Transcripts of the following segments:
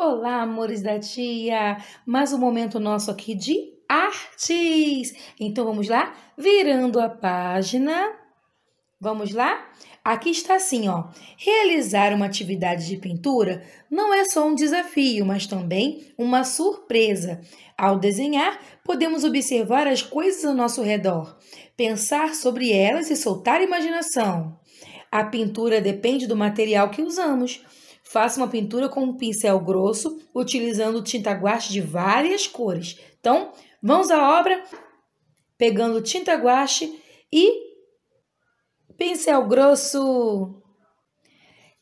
Olá, amores da tia! Mais um momento nosso aqui de artes. Então vamos lá? Virando a página. Vamos lá? Aqui está assim, ó. Realizar uma atividade de pintura não é só um desafio, mas também uma surpresa. Ao desenhar, podemos observar as coisas ao nosso redor, pensar sobre elas e soltar a imaginação. A pintura depende do material que usamos. Faça uma pintura com um pincel grosso, utilizando tinta guache de várias cores. Então, vamos à obra, pegando tinta guache e pincel grosso. O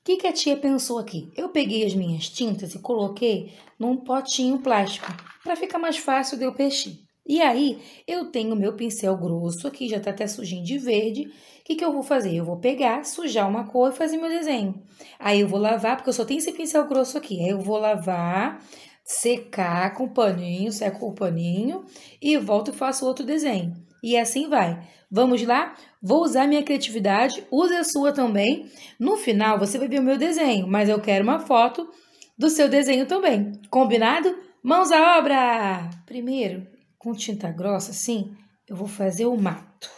que, que a tia pensou aqui? Eu peguei as minhas tintas e coloquei num potinho plástico para ficar mais fácil de eu mexer. E aí, eu tenho meu pincel grosso, aqui já tá até sujinho de verde. O que, que eu vou fazer? Eu vou pegar, sujar uma cor e fazer meu desenho. Aí eu vou lavar, porque eu só tenho esse pincel grosso aqui. Aí eu vou lavar, secar com o paninho, seco com o paninho e volto e faço outro desenho. E assim vai. Vamos lá? Vou usar minha criatividade, use a sua também. No final, você vai ver o meu desenho, mas eu quero uma foto do seu desenho também. Combinado? Mãos à obra! Primeiro, com tinta grossa, assim, eu vou fazer o mato.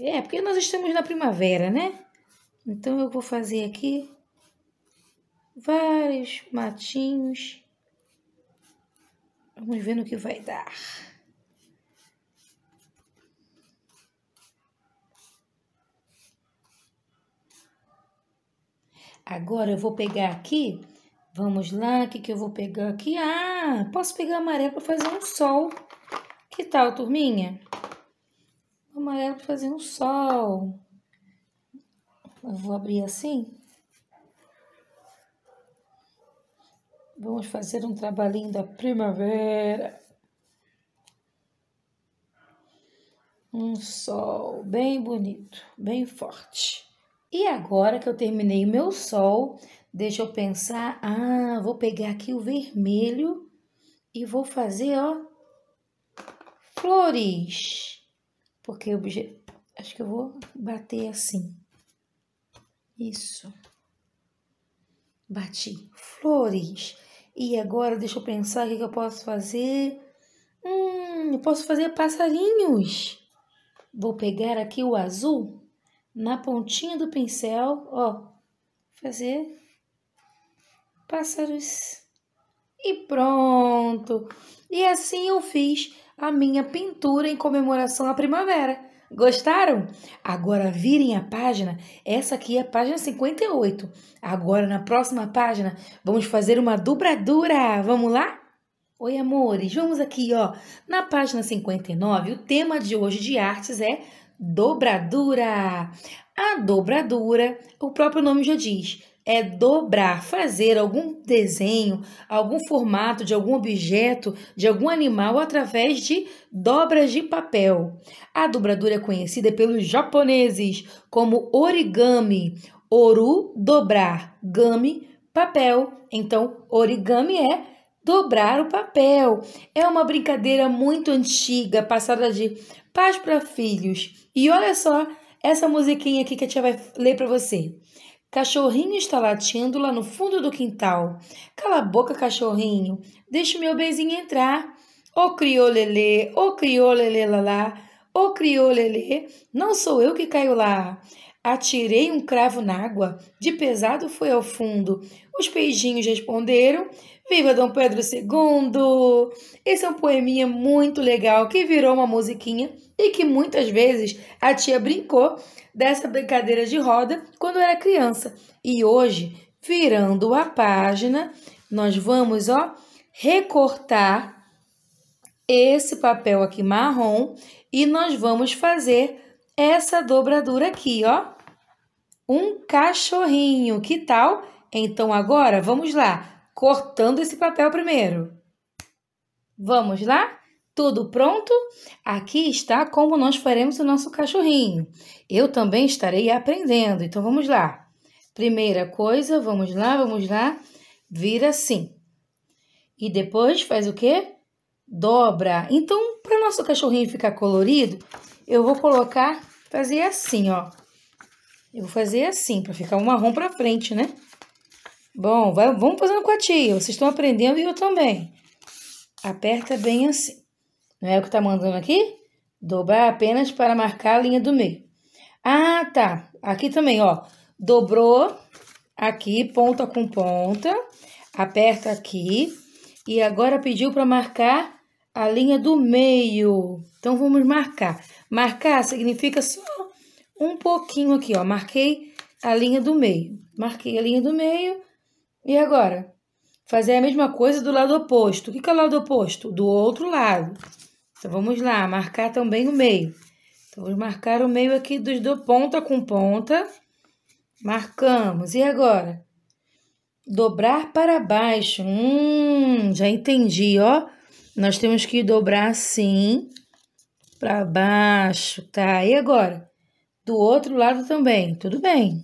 É, porque nós estamos na primavera, né? Então, eu vou fazer aqui vários matinhos. Vamos ver no que vai dar. Agora eu vou pegar aqui Vamos lá, o que, que eu vou pegar aqui? Ah, posso pegar amarelo para fazer um sol. Que tal, turminha? Amarelo para fazer um sol. Eu vou abrir assim. Vamos fazer um trabalhinho da primavera. Um sol bem bonito, bem forte. E agora que eu terminei o meu sol, Deixa eu pensar. Ah, vou pegar aqui o vermelho e vou fazer, ó, flores. Porque eu acho que eu vou bater assim. Isso. Bati flores. E agora deixa eu pensar o que, que eu posso fazer. Hum, eu posso fazer passarinhos. Vou pegar aqui o azul na pontinha do pincel, ó, fazer pássaros. E pronto! E assim eu fiz a minha pintura em comemoração à primavera. Gostaram? Agora virem a página. Essa aqui é a página 58. Agora, na próxima página, vamos fazer uma dobradura. Vamos lá? Oi, amores. Vamos aqui, ó. Na página 59, o tema de hoje de artes é dobradura. A dobradura, o próprio nome já diz, é dobrar, fazer algum desenho, algum formato de algum objeto, de algum animal através de dobras de papel. A dobradura é conhecida pelos japoneses como origami, oru dobrar, gami papel. Então, origami é dobrar o papel. É uma brincadeira muito antiga, passada de pais para filhos. E olha só essa musiquinha aqui que a tia vai ler para você. Cachorrinho está latindo lá no fundo do quintal. Cala a boca, cachorrinho. Deixa o meu benzinho entrar. Ô criolelê, ô criolelê lalá, ô criolelê, não sou eu que caio lá. Atirei um cravo na água, de pesado foi ao fundo. Os peijinhos responderam: Viva Dom Pedro II! Esse é um poeminha muito legal que virou uma musiquinha e que muitas vezes a tia brincou dessa brincadeira de roda quando era criança. E hoje, virando a página, nós vamos, ó, recortar esse papel aqui marrom e nós vamos fazer essa dobradura aqui, ó. Um cachorrinho, que tal? Então agora vamos lá, cortando esse papel primeiro. Vamos lá? Tudo pronto? Aqui está como nós faremos o nosso cachorrinho. Eu também estarei aprendendo, então vamos lá. Primeira coisa, vamos lá, vamos lá, vira assim. E depois faz o quê? Dobra. Então, para o nosso cachorrinho ficar colorido, eu vou colocar, fazer assim, ó. Eu vou fazer assim, para ficar um marrom para frente, né? Bom, vai, vamos fazendo com a tia. Vocês estão aprendendo e eu também. Aperta bem assim. Não é o que está mandando aqui? Dobrar apenas para marcar a linha do meio. Ah, tá. Aqui também, ó. Dobrou aqui, ponta com ponta. Aperta aqui. E agora pediu para marcar a linha do meio. Então, vamos marcar. Marcar significa só um pouquinho aqui, ó. Marquei a linha do meio. Marquei a linha do meio e agora? Fazer a mesma coisa do lado oposto. O que é o lado oposto? Do outro lado. Então, vamos lá, marcar também o meio. Então, vamos marcar o meio aqui dos do ponta com ponta. Marcamos. E agora? Dobrar para baixo. Hum, já entendi, ó. Nós temos que dobrar assim para baixo, tá? E agora? Do outro lado também, tudo bem.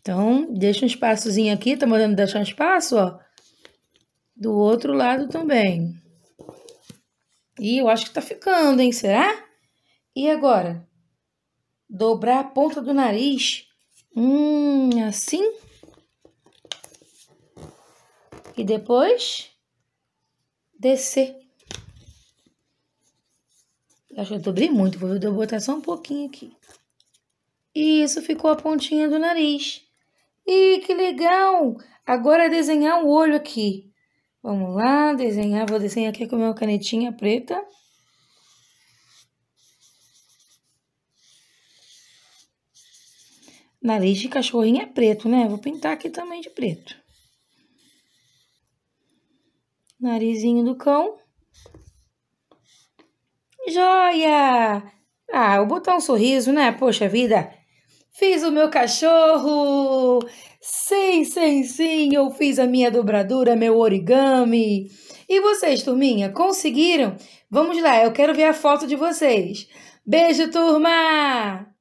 Então, deixa um espaçozinho aqui, tá mandando deixar um espaço, ó. Do outro lado também. E eu acho que tá ficando, hein? Será? E agora? Dobrar a ponta do nariz. Hum, assim. E depois, descer. acho que eu dobrei muito, vou botar só um pouquinho aqui. E isso ficou a pontinha do nariz. Ih, que legal! Agora é desenhar o olho aqui. Vamos lá, desenhar. Vou desenhar aqui com a minha canetinha preta. Nariz de cachorrinho é preto, né? Vou pintar aqui também de preto. Narizinho do cão. Joia! Ah, vou botar um sorriso, né? Poxa vida, Fiz o meu cachorro! Sim, sim, sim, eu fiz a minha dobradura, meu origami. E vocês, turminha, conseguiram? Vamos lá, eu quero ver a foto de vocês. Beijo, turma!